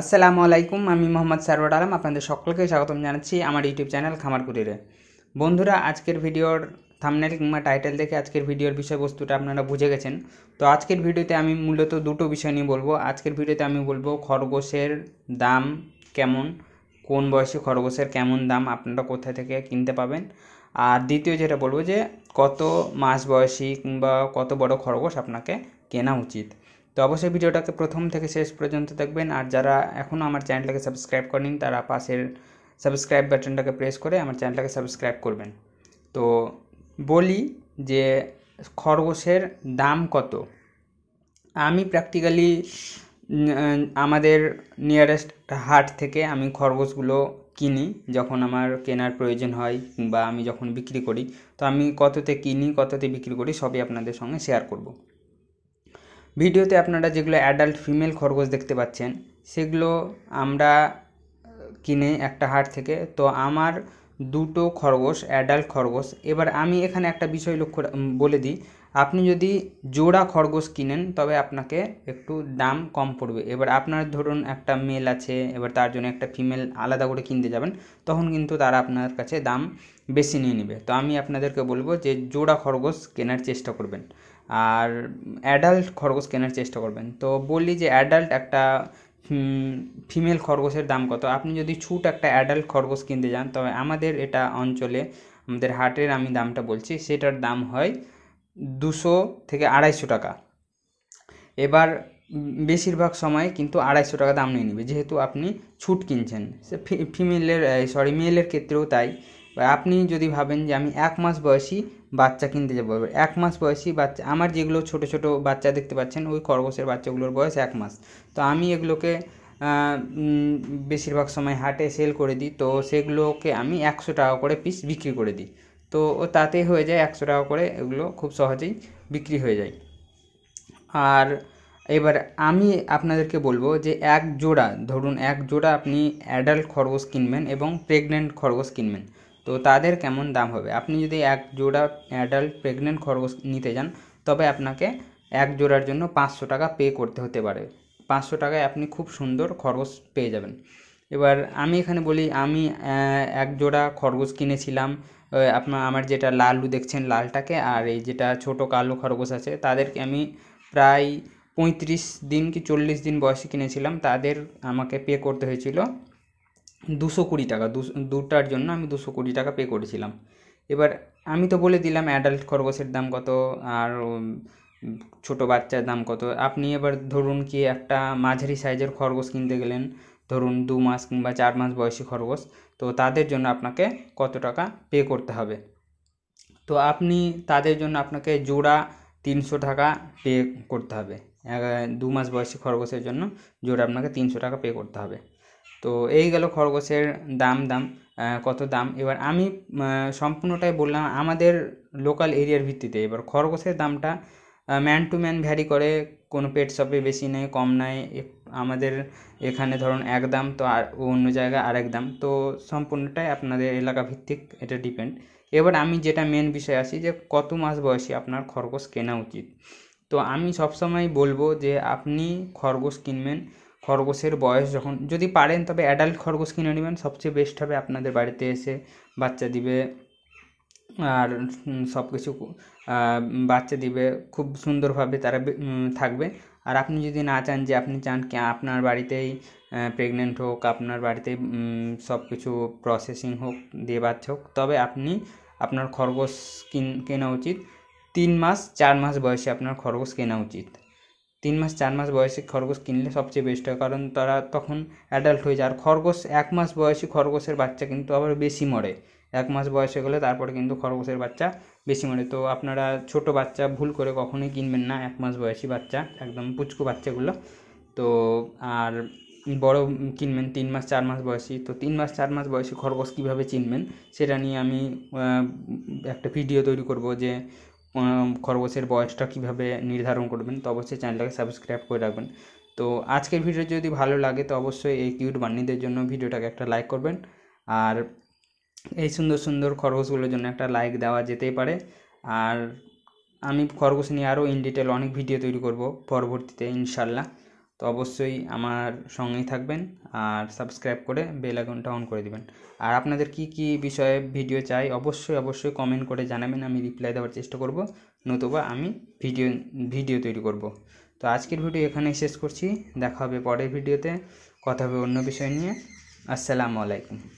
আসসালামু আলাইকুম আমি মোহাম্মদ সারওয়ার আলম আপনাদের সকলকে স্বাগতম জানাচ্ছি আমার ইউটিউব চ্যানেল খামার কুটিরে বন্ধুরা আজকের ভিডিওর থামনেল কিংবা টাইটেল দেখে আজকের ভিডিওর বিষয়বস্তুটা আপনারা বুঝে গেছেন তো আজকের ভিডিওতে আমি মূলত দুটো বিষয় নিয়ে বলবো আজকের ভিডিওতে আমি বলবো খরগোশের দাম কেমন কোন বয়সে খরগোশের কেমন দাম আপনারা কোথা থেকে কিনতে পাবেন আর দ্বিতীয় যেটা বলবো যে কত মাস বয়সী কিংবা কত বড় খরগোশ আপনাকে কেনা উচিত তো অবশ্যই ভিডিওটাকে প্রথম থেকে শেষ পর্যন্ত দেখবেন আর যারা এখনও আমার চ্যানেলটাকে সাবস্ক্রাইব করেনি তারা পাশের সাবস্ক্রাইব বাটনটাকে প্রেস করে আমার চ্যানেলটাকে সাবস্ক্রাইব করবেন তো বলি যে খরগোশের দাম কত আমি প্র্যাকটিক্যালি আমাদের নিয়ারেস্ট হাট থেকে আমি খরগোশগুলো কিনি যখন আমার কেনার প্রয়োজন হয় কিংবা আমি যখন বিক্রি করি তো আমি কততে কিনি কততে বিক্রি করি সবই আপনাদের সঙ্গে শেয়ার করব ভিডিওতে আপনারা যেগুলো অ্যাডাল্ট ফিমেল খরগোশ দেখতে পাচ্ছেন সেগুলো আমরা কিনে একটা হাট থেকে তো আমার দুটো খরগোশ অ্যাডাল্ট খরগোশ এবার আমি এখানে একটা বিষয় লক্ষ্য বলে দিই আপনি যদি জোড়া খরগোশ কিনেন তবে আপনাকে একটু দাম কম পড়বে এবার আপনার ধরুন একটা মেল আছে এবার তার জন্য একটা ফিমেল আলাদা করে কিনতে যাবেন তখন কিন্তু তারা আপনার কাছে দাম বেশি নিয়ে নেবে তো আমি আপনাদেরকে বলবো যে জোড়া খরগোশ কেনার চেষ্টা করবেন আর অ্যাডাল্ট খরগোশ কেনার চেষ্টা করবেন তো বললি যে অ্যাডাল্ট একটা ফিমেল খরগোশের দাম কত আপনি যদি ছুট একটা অ্যাডাল্ট খরগোশ কিনতে যান তবে আমাদের এটা অঞ্চলে আমাদের হাটের আমি দামটা বলছি সেটার দাম হয় দুশো থেকে আড়াইশো টাকা এবার বেশিরভাগ সময় কিন্তু আড়াইশো টাকা দাম নিয়ে নেবে যেহেতু আপনি ছুট কিনছেন সে ফিমেলের সরি মেলের ক্ষেত্রেও তাই আপনি যদি ভাবেন যে আমি এক মাস বয়সী বাচ্চা কিনতে যাবো এক মাস বয়সী বাচ্চা আমার যেগুলো ছোট ছোট বাচ্চা দেখতে পাচ্ছেন ওই খরগোশের বাচ্চাগুলোর বয়স এক মাস তো আমি এগুলোকে বেশিরভাগ সময় হাটে সেল করে দিই তো সেগুলোকে আমি একশো টাকা করে পিস বিক্রি করে দিই তো তাতে হয়ে যায় একশো টাকা করে এগুলো খুব সহজেই বিক্রি হয়ে যায় আর এবার আমি আপনাদেরকে বলবো যে এক জোড়া ধরুন এক জোড়া আপনি অ্যাডাল্ট খরগোশ কিনবেন এবং প্রেগনেন্ট খরগোশ কিনবেন তো তাদের কেমন দাম হবে আপনি যদি এক জোড়া অ্যাডাল্ট প্রেগনেন্ট খরগোশ নিতে যান তবে আপনাকে এক জোড়ার জন্য পাঁচশো টাকা পে করতে হতে পারে পাঁচশো টাকায় আপনি খুব সুন্দর খরগোশ পেয়ে যাবেন এবার আমি এখানে বলি আমি এক জোড়া খরগোশ কিনেছিলাম আপনার আমার যেটা লালু দেখছেন লালটাকে আর এই যেটা ছোট কালো খরগোশ আছে তাদেরকে আমি প্রায় পঁয়ত্রিশ দিন কি চল্লিশ দিন বয়সে কিনেছিলাম তাদের আমাকে পে করতে হয়েছিল দুশো কুড়ি টাকা দুটার জন্য আমি দুশো কুড়ি টাকা পে করেছিলাম এবার আমি তো বলে দিলাম অ্যাডাল্ট খরগোশের দাম কত আর ছোট বাচ্চার দাম কত আপনি এবার ধরুন কি একটা মাঝারি সাইজের খরগোশ কিনতে গেলেন ধরুন দু মাস কিংবা চার মাস বয়সী খরগোশ তো তাদের জন্য আপনাকে কত টাকা পে করতে হবে তো আপনি তাদের জন্য আপনাকে জোড়া তিনশো টাকা পে করতে হবে দু মাস বয়সী খরগোশের জন্য জোড়া আপনাকে তিনশো টাকা পে করতে হবে তো এই গেল খরগোশের দাম দাম কত দাম এবার আমি সম্পূর্ণটাই বললাম আমাদের লোকাল এরিয়ার ভিত্তিতে এবার খরগোশের দামটা ম্যান টু ম্যান ভ্যারি করে কোনো পেট শপে বেশি নেই কম নেয় আমাদের এখানে ধরুন এক দাম তো আর অন্য জায়গায় আরেক দাম তো সম্পূর্ণটাই আপনাদের এলাকা ভিত্তিক এটা ডিপেন্ড এবার আমি যেটা মেন বিষয় আসি যে কত মাস বয়সী আপনার খরগোশ কেনা উচিত তো আমি সবসময় বলবো যে আপনি খরগোশ কিনবেন খরগোশের বয়স যখন যদি পারেন তবে অ্যাডাল্ট খরগোশ কিনে নেবেন সবচেয়ে বেস্ট হবে আপনাদের বাড়িতে এসে বাচ্চা দিবে আর সব কিছু বাচ্চা দিবে খুব সুন্দরভাবে তারা থাকবে আর আপনি যদি না চান যে আপনি চান আপনার বাড়িতেই প্রেগনেন্ট হোক আপনার বাড়িতে সব কিছু প্রসেসিং হোক দিয়ে বাচ্চা হোক তবে আপনি আপনার খরগোশ কিন কেনা উচিত তিন মাস চার মাস বয়সে আপনার খরগোশ কেনা উচিত তিন মাস চার মাস বয়সে খরগোশ কিনলে সবচেয়ে বেস্ট হয় কারণ তারা তখন অ্যাডাল্ট হয়ে যায় আর খরগোশ এক মাস বয়সী খরগোশের বাচ্চা কিন্তু আবার বেশি মরে এক মাস বয়সে হয়ে গেলে তারপরে কিন্তু খরগোশের বাচ্চা বেশি মরে তো আপনারা ছোট বাচ্চা ভুল করে কখনোই কিনবেন না এক মাস বয়সী বাচ্চা একদম পুচকু বাচ্চাগুলো তো আর বড় কিনবেন তিন মাস চার মাস বয়সী তো তিন মাস চার মাস বয়সী খরগোশ কীভাবে চিনবেন সেটা নিয়ে আমি একটা ভিডিও তৈরি করব যে খরগোশের বয়সটা কীভাবে নির্ধারণ করবেন তো অবশ্যই চ্যানেলটাকে সাবস্ক্রাইব করে রাখবেন তো আজকের ভিডিও যদি ভালো লাগে তো অবশ্যই এই কিউট বান্নিদের জন্য ভিডিওটাকে একটা লাইক করবেন আর এই সুন্দর সুন্দর খরগোশগুলোর জন্য একটা লাইক দেওয়া যেতেই পারে আর আমি খরগোশ নিয়ে আরও ইন ডিটেল অনেক ভিডিও তৈরি করব পরবর্তীতে ইনশাল্লাহ তো অবশ্যই আমার সঙ্গেই থাকবেন আর সাবস্ক্রাইব করে বেল আইকনটা অন করে দিবেন আর আপনাদের কি কি বিষয়ে ভিডিও চাই অবশ্যই অবশ্যই কমেন্ট করে জানাবেন আমি রিপ্লাই দেওয়ার চেষ্টা করব নতুবা আমি ভিডিও ভিডিও তৈরি করব তো আজকের ভিডিও এখানেই শেষ করছি দেখা হবে পরের ভিডিওতে কথা হবে অন্য বিষয় নিয়ে আসসালামু আলাইকুম